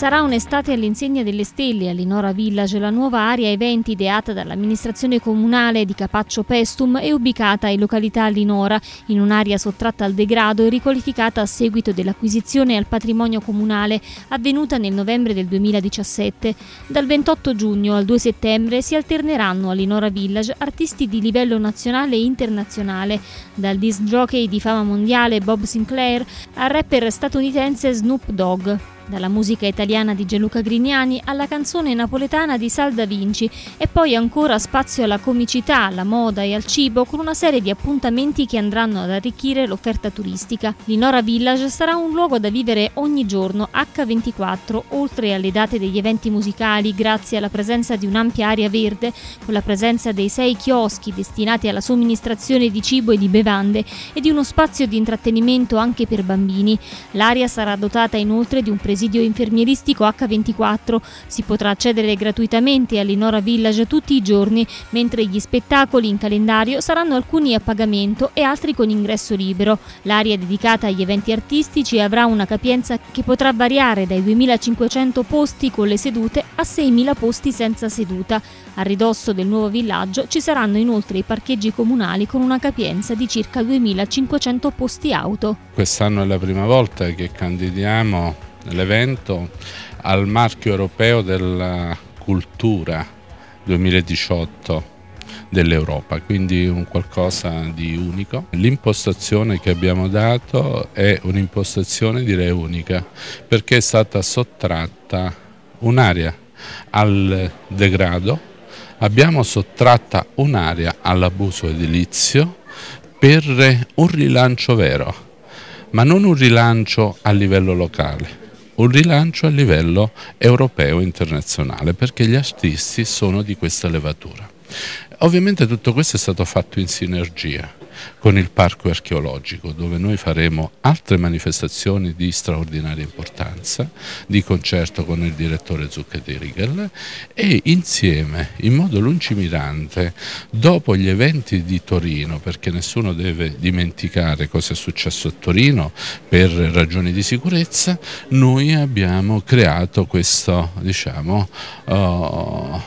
Sarà un'estate all'insegna delle stelle all'Inora Village, la nuova area eventi ideata dall'amministrazione comunale di Capaccio Pestum e ubicata in località Linora, in un'area sottratta al degrado e riqualificata a seguito dell'acquisizione al patrimonio comunale avvenuta nel novembre del 2017. Dal 28 giugno al 2 settembre si alterneranno all'Inora Village artisti di livello nazionale e internazionale, dal disc jockey di fama mondiale Bob Sinclair al rapper statunitense Snoop Dogg dalla musica italiana di Gianluca Grignani alla canzone napoletana di Sal Da Vinci e poi ancora spazio alla comicità, alla moda e al cibo con una serie di appuntamenti che andranno ad arricchire l'offerta turistica. L'Inora Village sarà un luogo da vivere ogni giorno H24, oltre alle date degli eventi musicali grazie alla presenza di un'ampia area verde, con la presenza dei sei chioschi destinati alla somministrazione di cibo e di bevande e di uno spazio di intrattenimento anche per bambini. L'area sarà dotata inoltre di un presidio presidio infermieristico H24. Si potrà accedere gratuitamente all'Inora Village tutti i giorni, mentre gli spettacoli in calendario saranno alcuni a pagamento e altri con ingresso libero. L'area dedicata agli eventi artistici avrà una capienza che potrà variare dai 2.500 posti con le sedute a 6.000 posti senza seduta. A ridosso del nuovo villaggio ci saranno inoltre i parcheggi comunali con una capienza di circa 2.500 posti auto. Quest'anno è la prima volta che candidiamo l'evento al marchio europeo della cultura 2018 dell'Europa, quindi un qualcosa di unico. L'impostazione che abbiamo dato è un'impostazione direi unica perché è stata sottratta un'area al degrado, abbiamo sottratta un'area all'abuso edilizio per un rilancio vero, ma non un rilancio a livello locale un rilancio a livello europeo e internazionale perché gli artisti sono di questa levatura. Ovviamente tutto questo è stato fatto in sinergia con il parco archeologico dove noi faremo altre manifestazioni di straordinaria importanza di concerto con il direttore Zucca di e insieme in modo lungimirante dopo gli eventi di Torino perché nessuno deve dimenticare cosa è successo a Torino per ragioni di sicurezza noi abbiamo creato questo diciamo uh,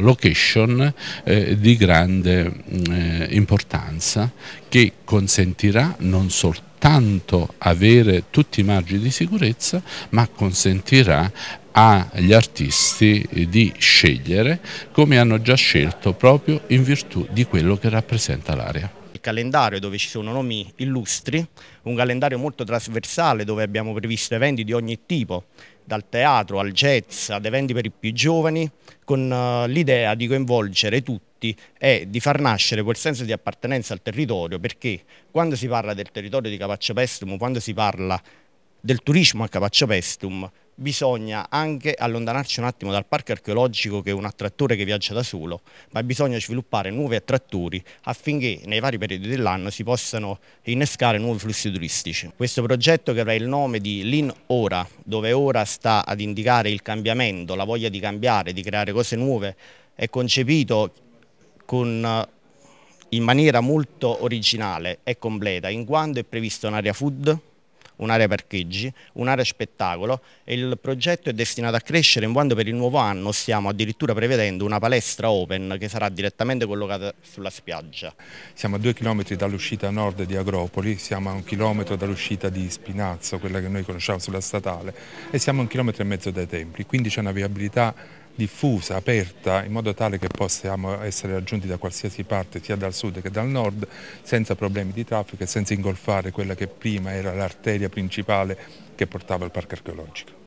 location eh, di grande mm, eh, importanza che consentirà non soltanto avere tutti i margini di sicurezza, ma consentirà agli artisti di scegliere come hanno già scelto proprio in virtù di quello che rappresenta l'area. Il calendario dove ci sono nomi illustri, un calendario molto trasversale dove abbiamo previsto eventi di ogni tipo, dal teatro al jazz ad eventi per i più giovani, con eh, l'idea di coinvolgere tutti tutti è di far nascere quel senso di appartenenza al territorio perché quando si parla del territorio di Pestum, quando si parla del turismo a Pestum, bisogna anche allontanarci un attimo dal parco archeologico che è un attrattore che viaggia da solo, ma bisogna sviluppare nuovi attrattori affinché nei vari periodi dell'anno si possano innescare nuovi flussi turistici. Questo progetto che avrà il nome di Lean Ora, dove ora sta ad indicare il cambiamento, la voglia di cambiare, di creare cose nuove, è concepito con, eh, in maniera molto originale e completa, in quanto è prevista un'area food, un'area parcheggi, un'area spettacolo e il progetto è destinato a crescere in quanto per il nuovo anno stiamo addirittura prevedendo una palestra open che sarà direttamente collocata sulla spiaggia. Siamo a due chilometri dall'uscita nord di Agropoli, siamo a un chilometro dall'uscita di Spinazzo, quella che noi conosciamo sulla statale, e siamo a un chilometro e mezzo dai templi, quindi c'è una viabilità diffusa, aperta, in modo tale che possiamo essere raggiunti da qualsiasi parte, sia dal sud che dal nord, senza problemi di traffico e senza ingolfare quella che prima era l'arteria principale che portava al parco archeologico.